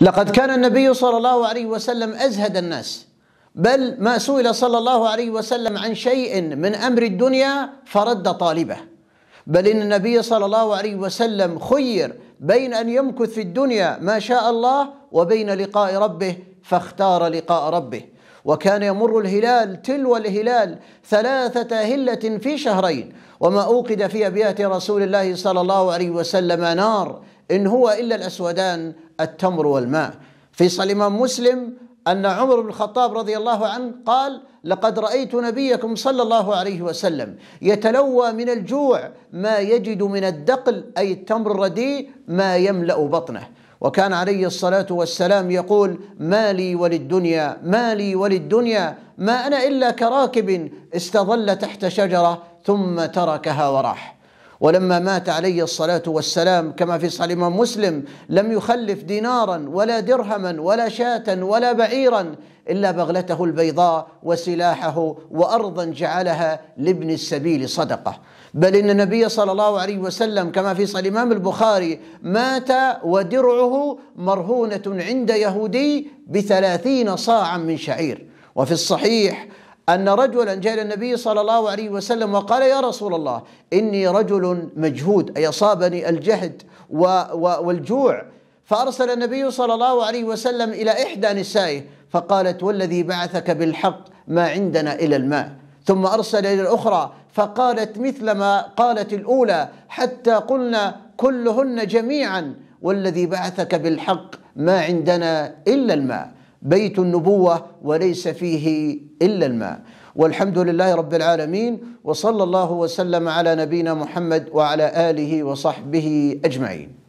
لقد كان النبي صلى الله عليه وسلم أزهد الناس بل ما سئل صلى الله عليه وسلم عن شيء من أمر الدنيا فرد طالبه بل إن النبي صلى الله عليه وسلم خير بين أن يمكث في الدنيا ما شاء الله وبين لقاء ربه فاختار لقاء ربه وكان يمر الهلال تلو الهلال ثلاثة هلة في شهرين وما أوقد في أبيات رسول الله صلى الله عليه وسلم نار إن هو إلا الأسودان التمر والماء في صحيح الإمام مسلم أن عمر بن الخطاب رضي الله عنه قال لقد رأيت نبيكم صلى الله عليه وسلم يتلوى من الجوع ما يجد من الدقل أي التمر الرديء ما يملأ بطنه وكان عليه الصلاة والسلام يقول ما لي وللدنيا ما لي وللدنيا ما أنا إلا كراكب استظل تحت شجرة ثم تركها وراح ولما مات عليه الصلاة والسلام كما في صحيح الإمام مسلم لم يخلف دينارا ولا درهما ولا شاة ولا بعيرا إلا بغلته البيضاء وسلاحه وأرضا جعلها لابن السبيل صدقة بل إن النبي صلى الله عليه وسلم كما في صحيح الإمام البخاري مات ودرعه مرهونة عند يهودي بثلاثين صاعا من شعير وفي الصحيح أن رجلا جاء إلى النبي صلى الله عليه وسلم وقال يا رسول الله إني رجل مجهود أي أصابني الجهد والجوع فأرسل النبي صلى الله عليه وسلم إلى إحدى نسائه فقالت والذي بعثك بالحق ما عندنا إلى الماء ثم أرسل إلى الأخرى فقالت مثل ما قالت الأولى حتى قلنا كلهن جميعا والذي بعثك بالحق ما عندنا إلا الماء بيت النبوة وليس فيه إلا الماء والحمد لله رب العالمين وصلى الله وسلم على نبينا محمد وعلى آله وصحبه أجمعين